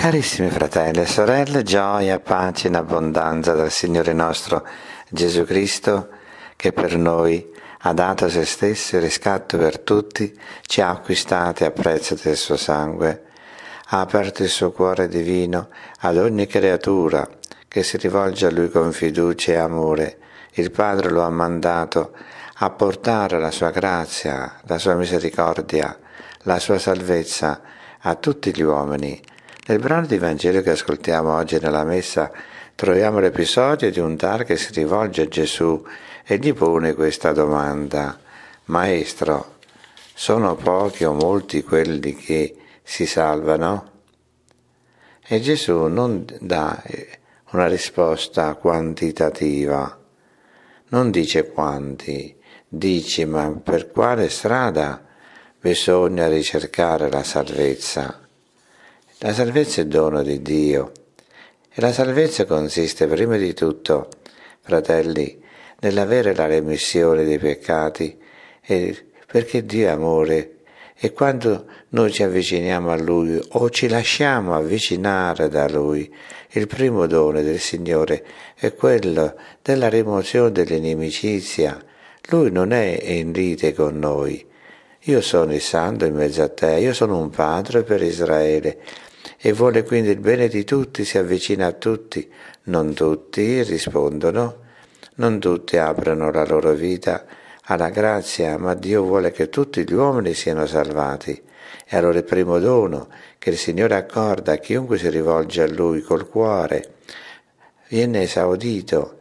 Carissimi fratelli e sorelle, gioia, pace in abbondanza dal Signore nostro Gesù Cristo, che per noi ha dato se stesso il riscatto per tutti, ci ha acquistati a prezzo del suo sangue, ha aperto il suo cuore divino ad ogni creatura che si rivolge a lui con fiducia e amore. Il Padre lo ha mandato a portare la sua grazia, la sua misericordia, la sua salvezza a tutti gli uomini nel brano di Vangelo che ascoltiamo oggi nella Messa troviamo l'episodio di un tar che si rivolge a Gesù e gli pone questa domanda. Maestro, sono pochi o molti quelli che si salvano? E Gesù non dà eh, una risposta quantitativa, non dice quanti, dice ma per quale strada bisogna ricercare la salvezza. La salvezza è dono di Dio e la salvezza consiste prima di tutto, fratelli, nell'avere la remissione dei peccati, perché Dio è amore e quando noi ci avviciniamo a Lui o ci lasciamo avvicinare da Lui, il primo dono del Signore è quello della rimozione dell'inimicizia. Lui non è in lite con noi. Io sono il santo in mezzo a te, io sono un padre per Israele e vuole quindi il bene di tutti, si avvicina a tutti. Non tutti rispondono, non tutti aprono la loro vita alla grazia, ma Dio vuole che tutti gli uomini siano salvati. E allora il primo dono che il Signore accorda a chiunque si rivolge a Lui col cuore viene esaudito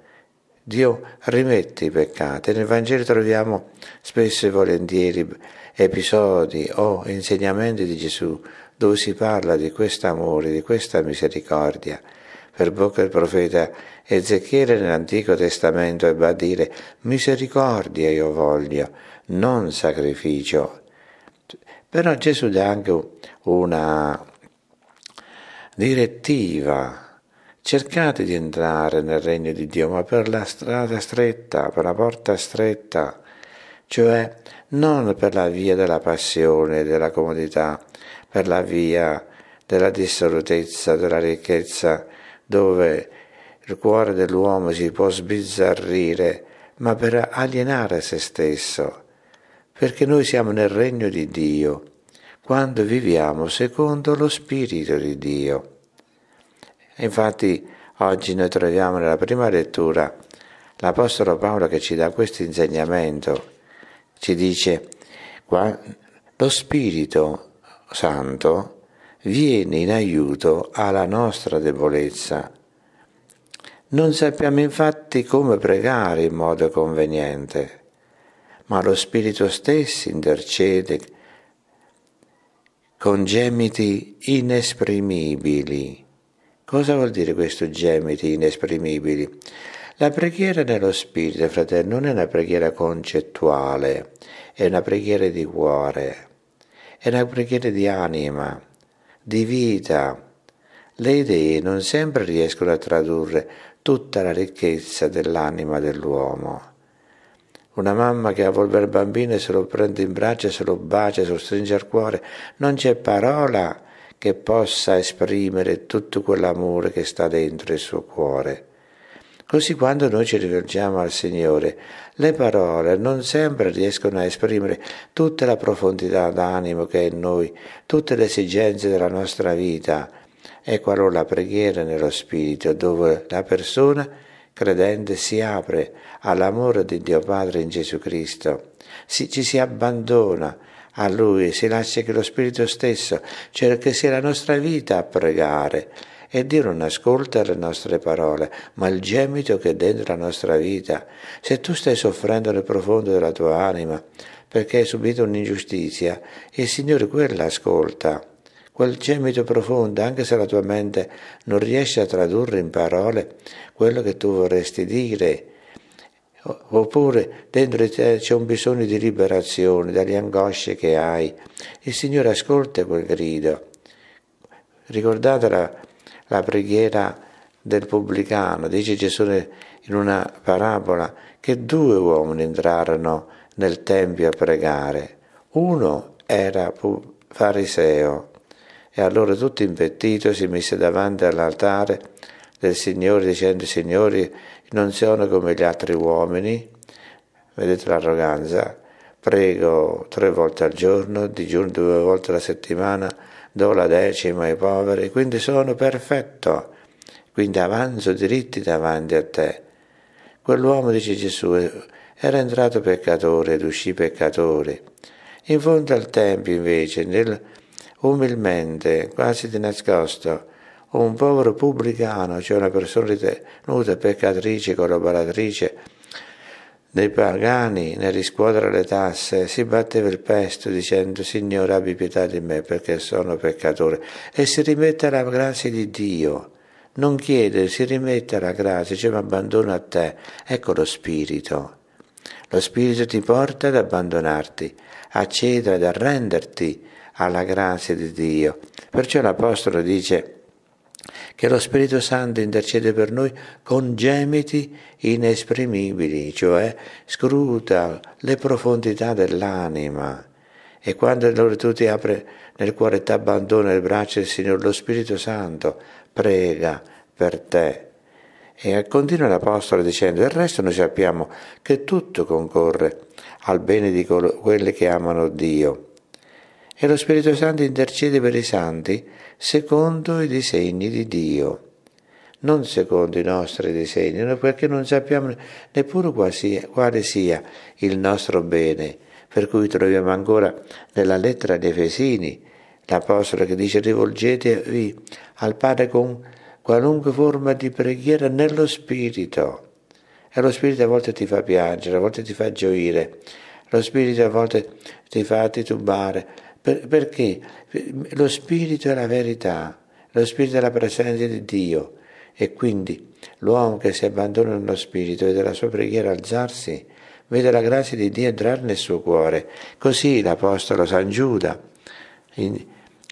Dio rimette i peccati. Nel Vangelo troviamo spesso e volentieri episodi o insegnamenti di Gesù dove si parla di questo amore, di questa misericordia. Per bocca del profeta Ezechiele nell'Antico Testamento ebbe a dire misericordia io voglio, non sacrificio. Però Gesù dà anche una direttiva Cercate di entrare nel regno di Dio, ma per la strada stretta, per la porta stretta, cioè non per la via della passione, della comodità, per la via della dissolutezza, della ricchezza, dove il cuore dell'uomo si può sbizzarrire, ma per alienare se stesso, perché noi siamo nel regno di Dio, quando viviamo secondo lo Spirito di Dio. Infatti oggi noi troviamo nella prima lettura l'Apostolo Paolo che ci dà questo insegnamento, ci dice lo Spirito Santo viene in aiuto alla nostra debolezza. Non sappiamo infatti come pregare in modo conveniente, ma lo Spirito stesso intercede con gemiti inesprimibili. Cosa vuol dire questo gemiti inesprimibili? La preghiera nello spirito, fratello, non è una preghiera concettuale, è una preghiera di cuore, è una preghiera di anima, di vita. Le idee non sempre riescono a tradurre tutta la ricchezza dell'anima dell'uomo. Una mamma che avvolge il bambino e se lo prende in braccio, se lo bacia, se lo stringe al cuore, non c'è parola che possa esprimere tutto quell'amore che sta dentro il suo cuore. Così quando noi ci rivolgiamo al Signore, le parole non sempre riescono a esprimere tutta la profondità d'animo che è in noi, tutte le esigenze della nostra vita. Ecco allora la preghiera nello Spirito, dove la persona credente si apre all'amore di Dio Padre in Gesù Cristo, si, ci si abbandona a Lui, si lascia che lo Spirito stesso cerchi sia la nostra vita a pregare. E Dio non ascolta le nostre parole, ma il gemito che è dentro la nostra vita. Se tu stai soffrendo nel profondo della tua anima perché hai subito un'ingiustizia, il Signore quella ascolta quel gemito profondo, anche se la tua mente non riesce a tradurre in parole quello che tu vorresti dire oppure dentro di te c'è un bisogno di liberazione dalle angosce che hai. Il Signore ascolta quel grido. Ricordate la, la preghiera del pubblicano, dice Gesù in una parabola che due uomini entrarono nel Tempio a pregare. Uno era fariseo e allora tutto impettito si mise davanti all'altare del Signore dicendo Signore non sono come gli altri uomini, vedete l'arroganza, prego tre volte al giorno, digiuno due volte alla settimana, do la decima ai poveri, quindi sono perfetto, quindi avanzo diritti davanti a te. Quell'uomo, dice Gesù, era entrato peccatore ed uscì peccatore. In fondo al tempio, invece, nel, umilmente, quasi di nascosto, un povero pubblicano, cioè una persona ritenuta peccatrice, collaboratrice dei pagani, nel riscuotere le tasse, si batteva il pesto dicendo Signore abbi pietà di me perché sono peccatore e si rimette alla grazia di Dio. Non chiede, si rimette alla grazia, cioè mi abbandono a te. Ecco lo spirito. Lo spirito ti porta ad abbandonarti, a cedere, ad arrenderti alla grazia di Dio. Perciò l'Apostolo dice che lo Spirito Santo intercede per noi con gemiti inesprimibili, cioè scruta le profondità dell'anima. E quando allora tu ti apri nel cuore e ti abbandona il braccio del Signore, lo Spirito Santo prega per te. E continua l'Apostolo dicendo, del resto noi sappiamo che tutto concorre al bene di quelli che amano Dio. E lo Spirito Santo intercede per i santi secondo i disegni di Dio, non secondo i nostri disegni, perché non sappiamo neppure quale sia il nostro bene, per cui troviamo ancora nella lettera di Efesini l'Apostolo che dice rivolgetevi al Padre con qualunque forma di preghiera nello Spirito. E lo Spirito a volte ti fa piangere, a volte ti fa gioire, lo Spirito a volte ti fa titubare, per, perché lo spirito è la verità, lo spirito è la presenza di Dio e quindi l'uomo che si abbandona nello spirito e della sua preghiera alzarsi, vede la grazia di Dio entrare nel suo cuore. Così l'Apostolo San Giuda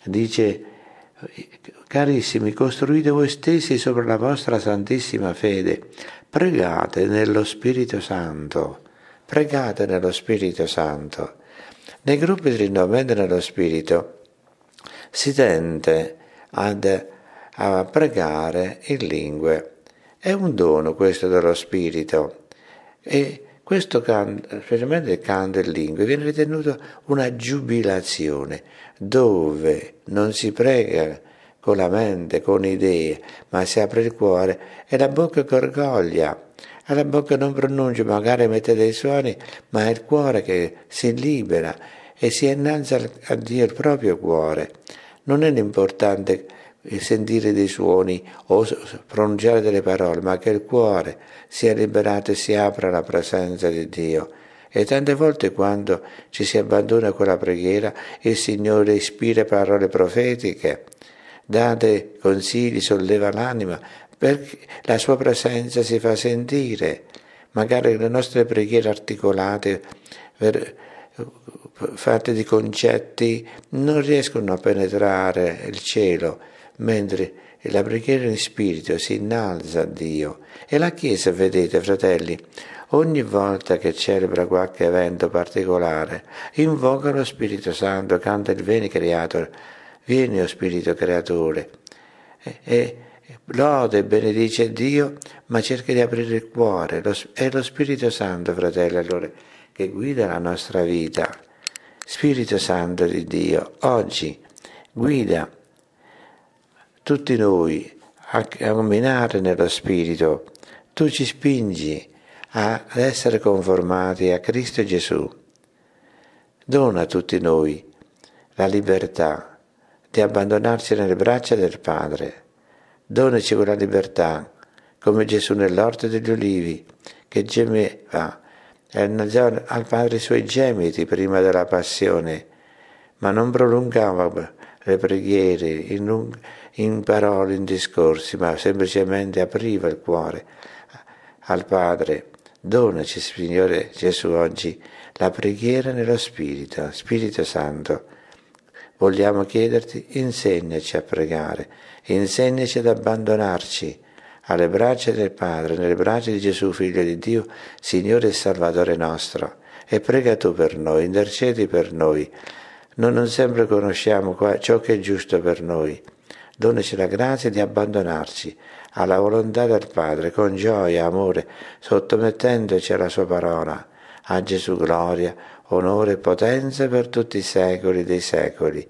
dice, carissimi, costruite voi stessi sopra la vostra santissima fede, pregate nello Spirito Santo, pregate nello Spirito Santo. Nei gruppi di rinnovamento nello Spirito si tende ad, a pregare in lingue. È un dono questo dello Spirito e questo canto, specialmente il canto in lingue, viene ritenuto una giubilazione dove non si prega con la mente, con idee, ma si apre il cuore è la bocca che orgoglia. la bocca non pronuncia, magari mette dei suoni, ma è il cuore che si libera e si innalza a Dio il proprio cuore. Non è importante sentire dei suoni o pronunciare delle parole, ma che il cuore sia liberato e si apra alla presenza di Dio. E tante volte quando ci si abbandona con la preghiera, il Signore ispira parole profetiche date consigli, solleva l'anima, perché la sua presenza si fa sentire. Magari le nostre preghiere articolate, fatte di concetti, non riescono a penetrare il cielo, mentre la preghiera in spirito si innalza a Dio. E la Chiesa, vedete, fratelli, ogni volta che celebra qualche evento particolare, invoca lo Spirito Santo, canta il Veni Creator, Vieni, oh Spirito Creatore. E, e, lode e benedice Dio, ma cerca di aprire il cuore. Lo, è lo Spirito Santo, fratello, allora, che guida la nostra vita. Spirito Santo di Dio, oggi guida tutti noi a camminare nello Spirito. Tu ci spingi ad essere conformati a Cristo Gesù. Dona a tutti noi la libertà di abbandonarci nelle braccia del Padre. Donaci quella libertà, come Gesù nell'orto degli olivi, che gemeva e annunziò al Padre i suoi gemiti prima della passione, ma non prolungava le preghiere in, un, in parole, in discorsi, ma semplicemente apriva il cuore al Padre. Donaci, Signore Gesù, oggi la preghiera nello Spirito, Spirito Santo Vogliamo chiederti, insegnaci a pregare, insegnaci ad abbandonarci alle braccia del Padre, nelle braccia di Gesù, Figlio di Dio, Signore e Salvatore nostro. E prega tu per noi, intercedi per noi. Noi non sempre conosciamo ciò che è giusto per noi. Donaci la grazia di abbandonarci alla volontà del Padre con gioia, amore, sottomettendoci alla Sua parola. A Gesù gloria, onore e potenza per tutti i secoli dei secoli.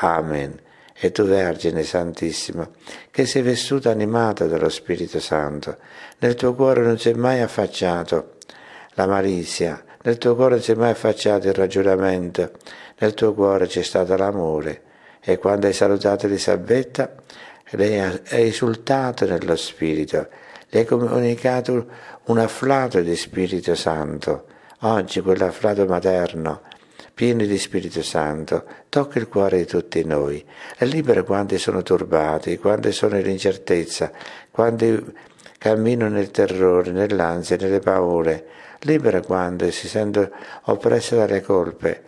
Amen. E tu Vergine Santissima, che sei vissuta animata dallo Spirito Santo, nel tuo cuore non si è mai affacciato la malizia, nel tuo cuore non si è mai affacciato il ragionamento, nel tuo cuore c'è stato l'amore. E quando hai salutato Elisabetta, lei è esultato nello Spirito, le hai comunicato un afflato di Spirito Santo oggi quell'afflato materno, pieno di Spirito Santo, tocca il cuore di tutti noi, e libera quanti sono turbati, quanti sono in incertezza, quanti camminano nel terrore, nell'ansia, nelle paure, libera quanti si sentono oppressi dalle colpe.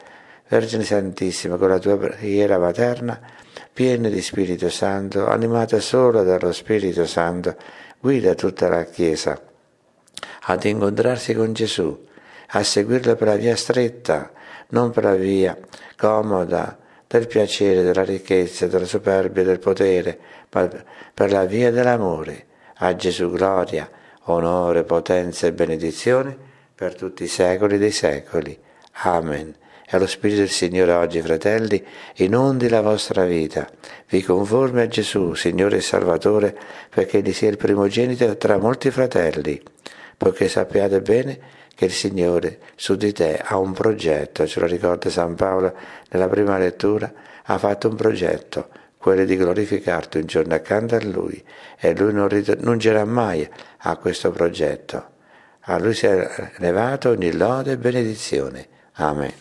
Vergine Santissima, con la tua preghiera materna, piena di Spirito Santo, animata solo dallo Spirito Santo, guida tutta la Chiesa ad incontrarsi con Gesù, a seguirlo per la via stretta, non per la via comoda del piacere, della ricchezza, della superbia, del potere, ma per la via dell'amore. A Gesù gloria, onore, potenza e benedizione per tutti i secoli dei secoli. Amen. E allo Spirito del Signore oggi, fratelli, inondi la vostra vita, vi conformi a Gesù, Signore e Salvatore, perché Egli sia il primogenito tra molti fratelli poiché sappiate bene che il Signore su di te ha un progetto, ce lo ricorda San Paolo nella prima lettura, ha fatto un progetto, quello di glorificarti un giorno accanto a Lui e Lui non rinuncerà mai a questo progetto. A Lui si è elevato ogni lode e benedizione. Amen.